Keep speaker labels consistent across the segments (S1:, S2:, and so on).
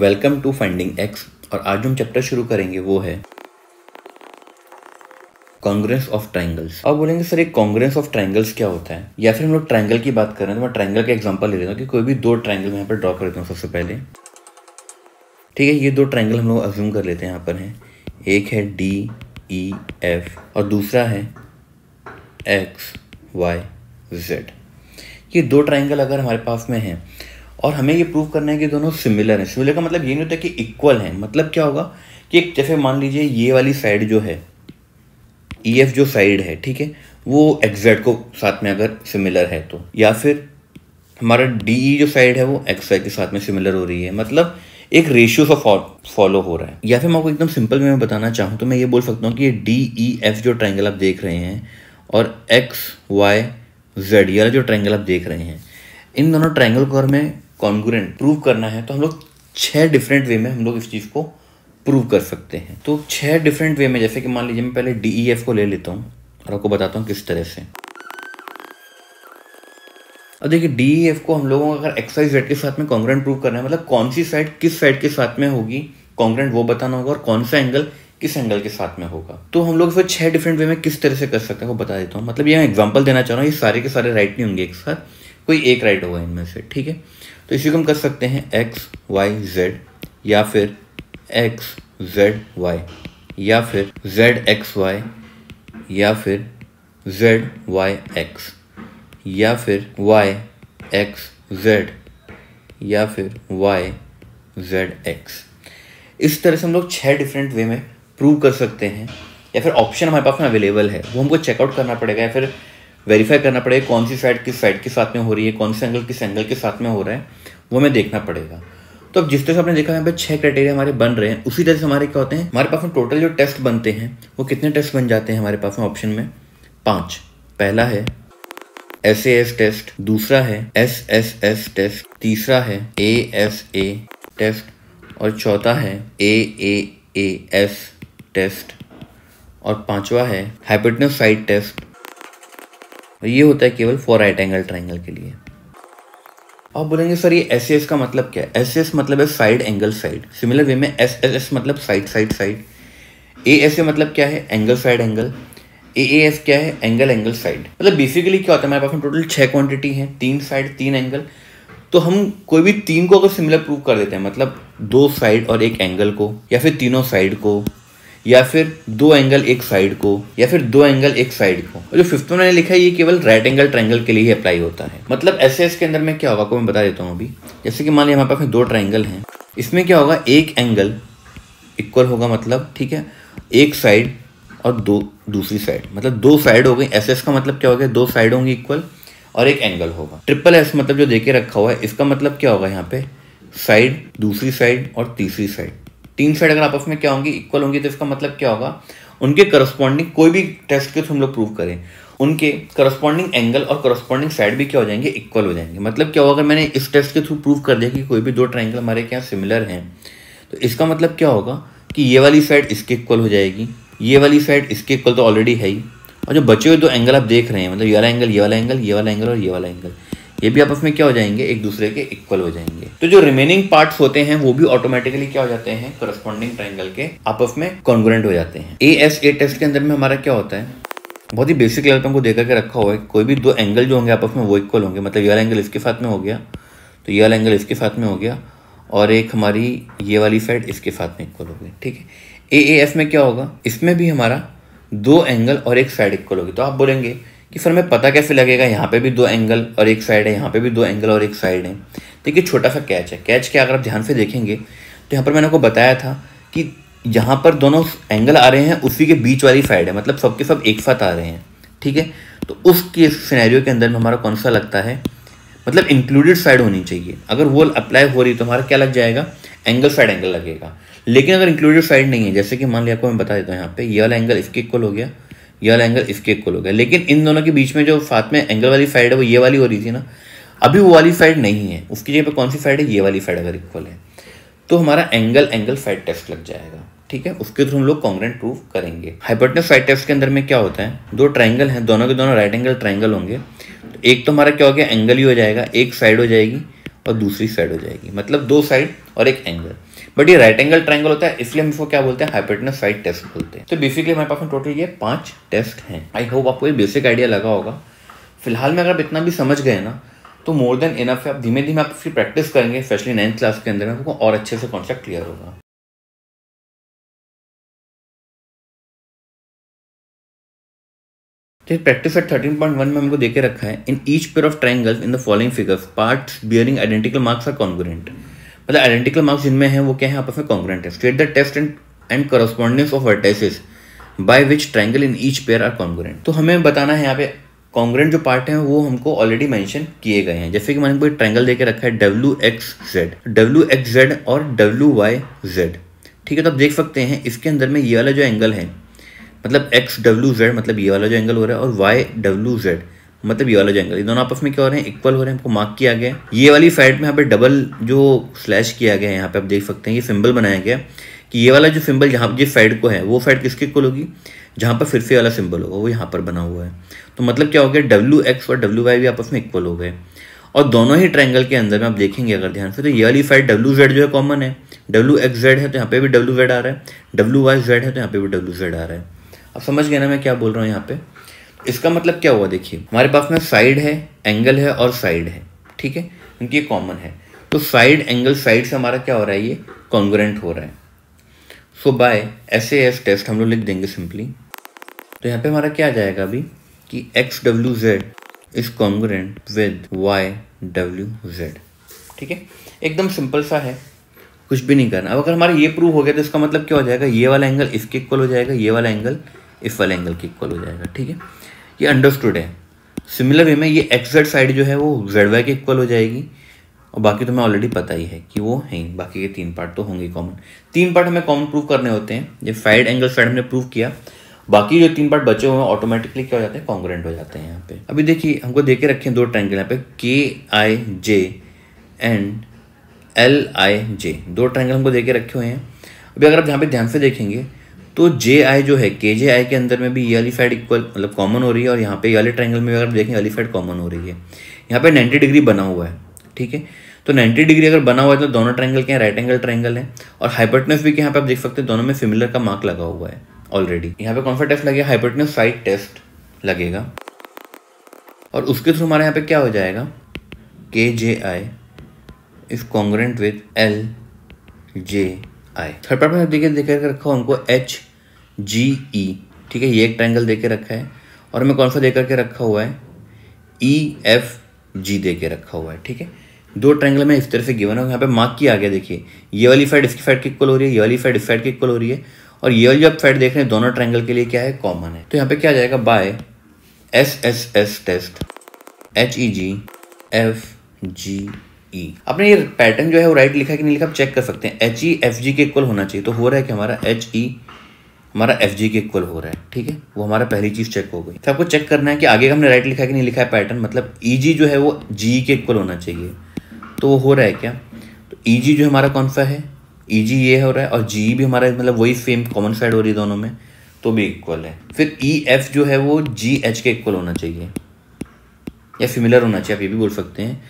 S1: Welcome to finding x और आज हम चैप्टर शुरू करेंगे वो है कांग्रेस ऑफ ट्राइंगल्स अब बोलेंगे सर एक कांग्रेस ऑफ ट्राइंगल्स क्या होता है या फिर हम लोग ट्राइंगल की बात कर रहे हैं तो मैं ट्राइंगल का एग्जांपल ले लेता हूँ कि कोई भी दो ट्राइंगल यहाँ पर ड्रॉ कर देता हूँ सबसे पहले ठीक है ये दो ट्राइंगल हम लोग अज्यूम कर लेते हैं यहाँ पर हैं एक है डी ई एफ और दूसरा है एक्स वाई जेड ये दो ट्राइंगल अगर हमारे पास में है और हमें ये प्रूव करना है कि दोनों सिमिलर हैं सिमिलर का मतलब ये नहीं होता कि इक्वल हैं मतलब क्या होगा कि एक जैसे मान लीजिए ये वाली साइड जो है ई e एफ जो साइड है ठीक है वो एक्जेड को साथ में अगर सिमिलर है तो या फिर हमारा डी ई e जो साइड है वो एक्स वाई के साथ में सिमिलर हो रही है मतलब एक रेशियो सा फॉलो हो रहा है या फिर मैं आपको एकदम सिंपल में बताना चाहूँ तो मैं ये बोल सकता हूँ कि ये डी ई एफ जो ट्राइंगल आप देख रहे हैं और एक्स वाई जेड ये जो ट्राइंगल आप देख रहे हैं इन दोनों ट्राइंगल को अगर मैं कॉन्ग्रेंट प्रूव करना है तो हम लोग छह डिफरेंट वे में हम लोग इस चीज़ को प्रूव कर सकते हैं तो छह डिफरेंट वे में जैसे कि मान लीजिए मैं पहले डी एफ e को ले लेता हूँ और आपको बताता हूँ किस तरह से अब देखिए डी एफ e को हम लोगों को अगर एक्साइज जेड के साथ में कॉन्ग्रेंट प्रूव करना है मतलब कौन सी साइड किस साइड के साथ में होगी कॉन्ग्रेंट वो बताना होगा और कौन सा एंगल किस एंगल के साथ में होगा तो हम लोग इसको छह डिफरेंट वे में किस तरह से कर सकते हैं वो बता देता हूँ मतलब ये एग्जाम्पल देना चाह रहा हूँ ये सारे के सारे राइट नहीं होंगे एक साथ कोई एक राइट होगा इनमें से ठीक है तो इसी को हम कर सकते हैं एक्स वाई जेड या फिर एक्स जेड वाई या फिर जेड एक्स वाई या फिर जेड वाई एक्स या फिर वाई एक्स जेड या फिर वाई जेड एक्स इस तरह से हम लोग छः डिफरेंट वे में प्रूव कर सकते हैं या फिर ऑप्शन हमारे पास में अवेलेबल है वो हमको चेकआउट करना पड़ेगा या फिर वेरीफाई करना पड़ेगा कौन सी साइड किस साइड के साथ में हो रही है कौन सी एंगल किस एंगल के साथ में हो रहा है वो हमें देखना पड़ेगा तो अब जिस तरह से आपने देखा यहाँ पे छह क्राइटेरिया हमारे बन रहे हैं उसी तरह से हमारे क्या होते हैं हमारे पास में टोटल जो टेस्ट बनते हैं वो कितने टेस्ट बन जाते हैं हमारे पास में ऑप्शन में पाँच पहला है एस ए एस टेस्ट दूसरा है एस एस एस टेस्ट तीसरा है ए एस ए टेस्ट और चौथा है ए ए ए एस टेस्ट और पांचवा है साइड टेस्ट और तो ये होता है केवल फोर राइट एंगल ट्राइंगल के लिए आप बोलेंगे सर ये एस एस का मतलब क्या है एस एस मतलब है side angle side similar way में एस एस एस मतलब side side side A S A मतलब क्या है angle side angle A A S क्या है एंगल एंगल साइड मतलब बेसिकली क्या होता है हमारे पास में टोटल छः क्वांटिटी है तीन साइड तीन एंगल तो हम कोई भी तीन को अगर सिमिलर प्रूव कर देते हैं मतलब दो साइड और एक एंगल को या फिर तीनों साइड को या फिर दो एंगल एक साइड को या फिर दो एंगल एक साइड को जो फिफ्थ मैंने लिखा है ये केवल राइट एंगल ट्राइंगल के लिए ही अप्लाई होता है मतलब ऐसे इसके अंदर में क्या होगा को मैं बता देता हूँ अभी जैसे कि मान लिया हमारे पास में दो ट्राइंगल हैं इसमें क्या होगा एक एंगल इक्वल होगा मतलब ठीक है एक साइड और दो दूसरी साइड मतलब दो साइड हो गई एस का मतलब क्या हो गया दो साइड होंगी इक्वल और एक एंगल होगा ट्रिपल एस मतलब जो देके रखा हुआ है इसका मतलब क्या होगा यहाँ पे साइड दूसरी साइड और तीसरी साइड तीन साइड अगर आपस में क्या होंगी इक्वल होंगी तो इसका मतलब क्या होगा उनके करस्पॉन्डिंग कोई भी टेस्ट के थ्रू हम लोग प्रूव करें उनके करस्पॉन्डिंग एंगल और करस्पॉन्डिंग साइड भी क्या हो जाएंगे इक्वल हो जाएंगे मतलब क्या होगा अगर मैंने इस टेस्ट के थ्रू प्रूव कर दिया कि कोई भी दो ट्राइंगल हमारे क्या सिमिलर हैं तो इसका मतलब क्या होगा कि ये वाली साइड इसके इक्वल हो जाएगी ये वाली साइड इसके इक्वल तो ऑलरेडी है ही और जो बचे हुए दो एंगल आप देख रहे हैं मतलब ये वाला एंगल ये वाला एंगल ये वाला एंगल और ये वाला एंगल ये भी आपस में क्या हो जाएंगे एक दूसरे के इक्वल हो जाएंगे तो जो रिमेनिंग पार्ट होते हैं वो भी ऑटोमेटिकली क्या हो जाते हैं करस्पॉन्डिंग ट्राइंगल के आपस में कॉन्ग्रेंट हो जाते हैं ए एस ए टेस्ट के अंदर में हमारा क्या होता है बहुत ही बेसिक लेवल पर हमको देखा के रखा हुआ है कोई भी दो एंगल जो होंगे आपस में वो इक्वल होंगे मतलब ये वाला एंगल इसके साथ में हो गया तो ये वाला एंगल इसके साथ में हो गया और एक हमारी ये वाली साइड इसके साथ में इक्वल हो गई ठीक है ए ए एफ में क्या होगा इसमें भी हमारा दो एंगल और एक साइड इक्वल होगी तो आप बोलेंगे कि फिर हमें पता कैसे लगेगा यहाँ पे भी दो एंगल और एक साइड है यहाँ पे भी दो एंगल और एक साइड है देखिए तो छोटा सा कैच है कैच के अगर आप ध्यान से देखेंगे तो यहाँ पर मैंने आपको बताया था कि यहाँ पर दोनों एंगल आ रहे हैं उसी के बीच वाली साइड है मतलब सबके सब एक साथ आ रहे हैं ठीक है तो उसके सिनेरियो के अंदर में हमारा कौन सा लगता है मतलब इंक्लूडेड साइड होनी चाहिए अगर वो अप्लाई हो रही है तो हमारा क्या लग जाएगा एंगल साइड एंगल लगेगा लेकिन अगर इंक्लूडेड साइड नहीं है जैसे कि मान लिया आपको मैं बता देता हूँ यहाँ पे ये वाला एंगल इसके इक्वल हो गया ये वाला एंगल इसके इक्वल हो गया लेकिन इन दोनों के बीच में जो साथ में एंगल वाली साइड है वो ये वाली हो रही थी ना अभी वो वाली साइड नहीं है उसकी जगह पर कौन सी साइड है ये वाली साइड अगर इक्वल है तो हमारा एंगल एंगल साइड टेस्ट लग जाएगा ठीक है उसके थ्रू हम लोग कॉन्ग्रेंट प्रूव करेंगे हाइपोटेनस साइड टेस्ट के अंदर में क्या होता है दो ट्राइंगल हैं दोनों के दोनों राइट एंगल ट्राइंगल होंगे तो एक तो हमारा क्या हो गया एंगल ही हो जाएगा एक साइड हो जाएगी और दूसरी साइड हो जाएगी मतलब दो साइड और एक एंगल बट ये राइट एंगल ट्राइंगल होता है इसलिए हम इसको क्या बोलते हैं हाइपोटेनस साइड टेस्ट बोलते हैं तो बेसिकली हमारे पास में टोटल ये पांच टेस्ट हैं आई होप आपको ये बेसिक आइडिया लगा होगा फिलहाल में अगर आप इतना भी समझ गए ना तो मोर देन इनफ है आप धीमे धीमे आप इसकी प्रैक्टिस करेंगे स्पेशली नाइन्थ क्लास के अंदर आपको और अच्छे से कॉन्सेप्ट क्लियर होगा practice at thirteen point one में हमको देखे रखा है in each pair of triangles in the following figures parts bearing identical marks are congruent मतलब आइडेंटिकल मार्क्स जिनमें हैं वो क्या है आपस में कॉन्ग्रेंट है state the test and and correspondence of vertices by which triangle in each pair are congruent तो हमें बताना है यहाँ पे कॉन्ग्रेंट जो पार्ट है वो हमको ऑलरेडी मैंशन किए गए हैं जैसे कि मैंने कोई ट्राइंगल देकर रखा है W X Z W X Z और डब्ल्यू वाई जेड ठीक है तो आप देख सकते हैं इसके अंदर में ये वाला जो एंगल है मतलब एक्स डब्ल्यू जेड मतलब ये वाला जो एंगल हो रहा है और वाई डब्ल्यू जेड मतलब ये वाला जो एंगल ये दोनों आपस में क्या हो रहे हैं इक्वल हो रहे हैं आपको मार्क किया गया ये वाली फैट में यहाँ पे डबल जो स्लैश किया गया है यहाँ पे आप देख सकते हैं ये सिंबल बनाया गया कि ये वाला जो सिंबल जहाँ जिस फैट को है वो फैट किसके इक्वल होगी जहाँ पर फिर से वाला सिंबल होगा वो यहाँ पर बना हुआ है तो मतलब क्या हो गया डब्ल्यू एक्स और डब्ल्यू वाई भी आपस में इक्वल हो गए और दोनों ही ट्रायंगल के अंदर में आप देखेंगे अगर ध्यान से तो ये वाली साइड डब्ल्यू जेड जो है कॉमन है डब्ल्यू एक्स जेड है तो यहाँ पे भी डब्ल्यू जेड आ रहा है डब्ल्यू वाई जेड है तो यहाँ पे भी डब्ल्यू जेड आ रहा है अब समझ गए ना मैं क्या बोल रहा हूँ यहाँ पे इसका मतलब क्या हुआ देखिए हमारे पास में साइड है एंगल है और साइड है ठीक है क्योंकि ये कॉमन है तो साइड एंगल साइड से हमारा क्या हो रहा है ये कॉन्ग्रेंट हो रहा है so by S S test हम लोग लिख देंगे सिंपली तो यहाँ पे हमारा क्या आ जाएगा अभी कि X W Z is congruent with Y W Z ठीक है एकदम सिंपल सा है कुछ भी नहीं करना अब अगर हमारा ये प्रूव हो गया तो इसका मतलब क्या हो जाएगा ये वाला एंगल इसके इक्वल हो जाएगा ये वाला एंगल इस वाले एंगल के इक्वल हो जाएगा ठीक है ये अंडरस्टूड है सिमिलर वे में ये एक्स जेड साइड जो है वो जेड वाई के इक्वल हो जाएगी और बाकी तो मैं ऑलरेडी पता ही है कि वो है बाकी के तीन पार्ट तो होंगे कॉमन तीन पार्ट हमें कॉमन प्रूव करने होते हैं जो साइड एंगल साइड हमने प्रूव किया बाकी जो तीन पार्ट बचे हुए हैं ऑटोमेटिकली क्या हो जाते हैं कॉन्ग्रेंट हो जाते हैं यहाँ पे अभी देखिए हमको देखे हैं दो ट्रैंगल यहाँ पे के आई जे एंड एल आई जे दो ट्रैंगल हमको देखे रखे हुए हैं अभी अगर आप यहाँ पे ध्यान से देखेंगे तो जे आई जो है के जे आई के अंदर में भी ये वाली साइड इक्वल मतलब कॉमन हो रही है और यहाँ पे ये वाले ट्राइंगल में अगर देखें वाली साइड कॉमन हो रही है यहाँ पे 90 डिग्री बना हुआ है ठीक है तो 90 डिग्री अगर बना हुआ है तो दोनों ट्राइंगल के राइट एंगल ट्राइंगल है और हाइपरटनेस भी यहाँ पे आप देख सकते हैं दोनों में सिमिलर का मार्क लगा हुआ है ऑलरेडी यहाँ पे कौन सा टेस्ट लगेगा हाइपरटनेस साइड टेस्ट लगेगा और उसके थ्रू हमारे यहाँ पे क्या हो जाएगा K J I is congruent with L J I third part में देखिए देख कर रखा हूँ हमको एच जी ई ठीक है ये एक ट्रैंगल दे के रखा है और हमें कौन सा दे करके रखा हुआ है ई एफ जी दे के रखा हुआ है ठीक है दो ट्रैंगल में इस तरह से गिवन है यहाँ पे मार्क किया गया देखिए ये वाली साइड इसकी साइड की इक्वल हो रही है ये वाली साइड इस साइड की इक्वल हो रही है और ये वाली जो आप साइड देख रहे हैं दोनों ट्रैंगल के लिए क्या है कॉमन है तो यहाँ पे क्या जाएगा by S S S test H E G F G E e. आपने ये पैटर्न जो है वो राइट लिखा कि नहीं लिखा आप चेक कर सकते हैं एच ई एफ जी के इक्वल होना चाहिए तो हो रहा है कि हमारा एच ई e, हमारा एफ जी के इक्वल हो रहा है ठीक है वो हमारा पहली चीज़ चेक हो गई तो आपको चेक करना है कि आगे हमने राइट लिखा कि नहीं लिखा है पैटर्न मतलब ई e जी जो है वो जी के इक्वल होना चाहिए तो वो हो रहा है क्या तो ई जी जो हमारा कौन सा है ई जी ये हो रहा है और जी भी हमारा मतलब वही सेम कॉमन साइड हो रही है दोनों में तो भी इक्वल है फिर ई एफ जो है वो जी एच के इक्वल होना चाहिए या सिमिलर होना चाहिए आप ये भी बोल सकते हैं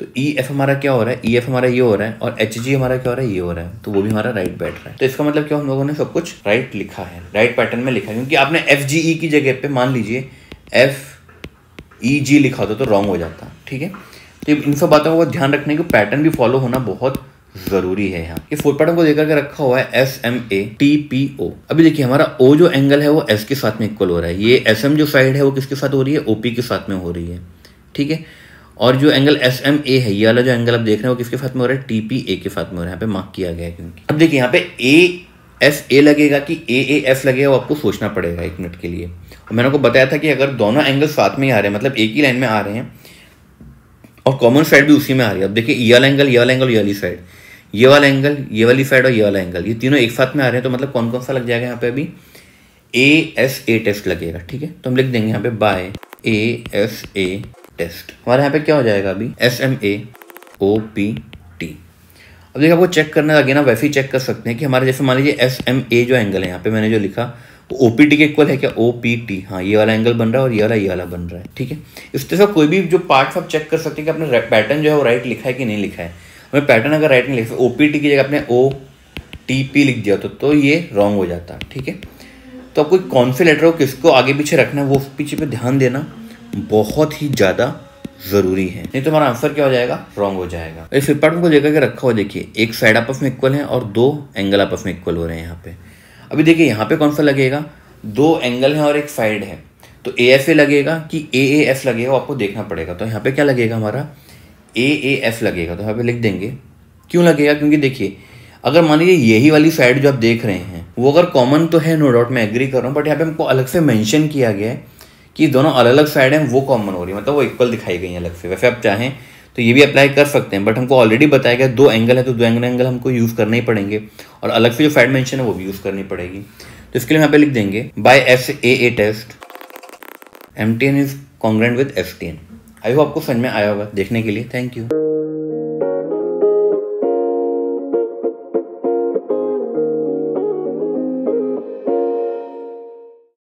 S1: तो ई e एफ हमारा क्या हो रहा है ई e एफ हमारा ये हो रहा है और एच जी हमारा क्या हो रहा है ये हो रहा है तो वो भी हमारा राइट बैठ रहा है तो इसका मतलब क्या हम लोगों ने सब कुछ राइट लिखा है राइट पैटर्न में लिखा है क्योंकि आपने एफ जी ई की जगह पे मान लीजिए एफ ई जी लिखा होता तो रॉन्ग तो हो जाता ठीक है तो इन सब बातों का ध्यान रखने की पैटर्न भी फॉलो होना बहुत जरूरी है यहाँ ये फोर पैटर्न को देकर के रखा हुआ है S M A T P O अभी देखिए हमारा ओ जो एंगल है वो एस के साथ में इक्वल हो रहा है ये एस एम जो साइड है वो किसके साथ हो रही है ओ पी के साथ में हो रही है ठीक है और जो एंगल एस एम ए है ये वाला जो एंगल आप देख रहे हो किसके साथ में हो रहा है टी पी ए के साथ में हो रहा है यहाँ पे मार्क किया गया है क्योंकि अब देखिए यहाँ पे ए एस ए लगेगा कि ए ए एस लगेगा वो आपको सोचना पड़ेगा एक मिनट के लिए और मैंने आपको बताया था कि अगर दोनों एंगल साथ में ही आ रहे हैं मतलब एक ही लाइन में आ रहे हैं और कॉमन साइड भी उसी में आ रही है अब देखिए ये वाला एंगल ये वाला एंगल ये वाली साइड ये वाला एंगल ये वाली साइड और ये वाला एंगल ये तीनों एक साथ में आ रहे हैं तो मतलब कौन कौन सा लग जाएगा यहाँ पे अभी ए एस ए टेस्ट लगेगा ठीक है तो हम लिख देंगे यहाँ पे by A S A test हमारे यहाँ पे क्या हो जाएगा अभी S M A O P T अब देखिए आपको चेक करने लगे ना वैसे ही चेक कर सकते हैं कि हमारे जैसे मान लीजिए एस एम ए जो एंगल है यहाँ पे मैंने जो लिखा वो ओ पी टी के इक्वल है क्या ओ पी टी हाँ ये वाला एंगल बन रहा है और ये वाला ये वाला बन रहा है ठीक है इस तरह से कोई भी जो पार्ट आप चेक कर सकते हैं कि आपने पैटर्न जो है वो राइट लिखा है कि नहीं लिखा है हमें पैटर्न अगर राइट नहीं लिखा ओ पी टी की जगह आपने ओ टी पी लिख दिया तो, तो ये रॉन्ग हो जाता ठीक है तो आपको कौन से लेटर हो किसको आगे पीछे रखना है वो पीछे पे ध्यान देना बहुत ही ज़्यादा जरूरी है नहीं तो हमारा आंसर क्या हो जाएगा रॉन्ग हो जाएगा इस फ्लिपकार्ट को देखा के रखा हुआ देखिए एक साइड आपस में इक्वल है और दो एंगल आपस में इक्वल हो रहे हैं यहाँ पे अभी देखिए यहाँ पे कौन सा लगेगा दो एंगल है और एक साइड है तो ए एफ ए लगेगा कि ए ए एफ लगेगा आपको देखना पड़ेगा तो यहाँ पे क्या लगेगा हमारा ए ए एफ लगेगा तो यहाँ पे लिख देंगे क्यों लगेगा क्योंकि देखिए अगर मान लीजिए यही वाली साइड जो आप देख रहे हैं वो अगर कॉमन तो है नो डाउट मैं एग्री कर रहा हूँ बट यहाँ पे हमको अलग से मैंशन किया गया है कि दोनों अलग अलग साइड हैं वो कॉमन हो रही है मतलब वो इक्वल दिखाई गई है अलग से वैसे आप चाहें तो ये भी अप्लाई कर सकते हैं बट हमको ऑलरेडी बताया गया दो एंगल है तो दो एंगल एंगल हमको यूज़ करने ही पड़ेंगे और अलग से जो साइड मैंशन है वो भी यूज़ करनी पड़ेगी तो इसके लिए हम यहाँ पे लिख देंगे by S A A test M T N is congruent with F T N I hope आपको समझ में आया होगा देखने के लिए थैंक यू